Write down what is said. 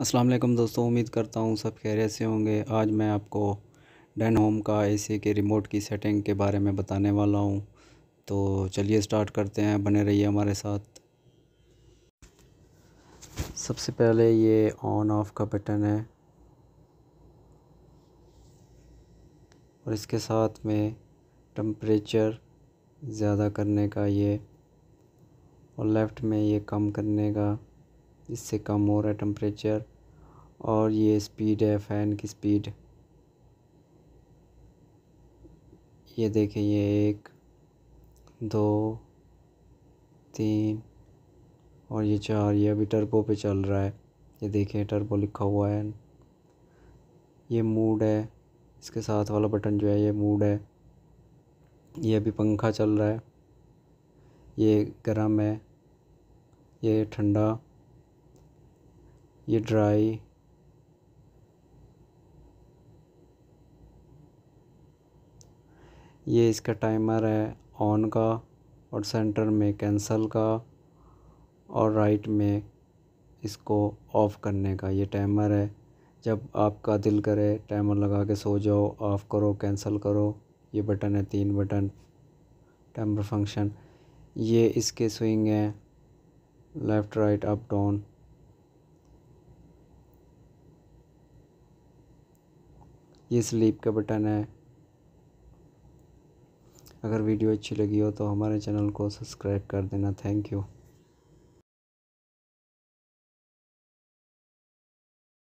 अस्सलाम वालेकुम दोस्तों उम्मीद करता हूँ सब खैरियत से होंगे आज मैं आपको डेन होम का एसी के रिमोट की सेटिंग के बारे में बताने वाला हूँ तो चलिए स्टार्ट करते हैं बने रहिए हमारे साथ सबसे पहले ये ऑन ऑफ का बटन है और इसके साथ में टम्परेचर ज़्यादा करने का ये और लेफ़्ट में ये कम करने का इससे कम हो रहा है टम्परेचर और ये स्पीड है फ़ैन की स्पीड ये देखें ये एक दो तीन और ये चार ये अभी टर्बो पे चल रहा है ये देखें टर्बो लिखा हुआ है ये मूड है इसके साथ वाला बटन जो है ये मूड है ये अभी पंखा चल रहा है ये गर्म है ये ठंडा ये ड्राई ये इसका टाइमर है ऑन का और सेंटर में कैंसल का और राइट में इसको ऑफ़ करने का ये टाइमर है जब आपका दिल करे टाइमर लगा के सो जाओ ऑफ़ करो कैंसिल करो ये बटन है तीन बटन टाइमर फंक्शन ये इसके स्विंग है लेफ़्ट राइट अप डाउन ये स्लीप का बटन है अगर वीडियो अच्छी लगी हो तो हमारे चैनल को सब्सक्राइब कर देना थैंक यू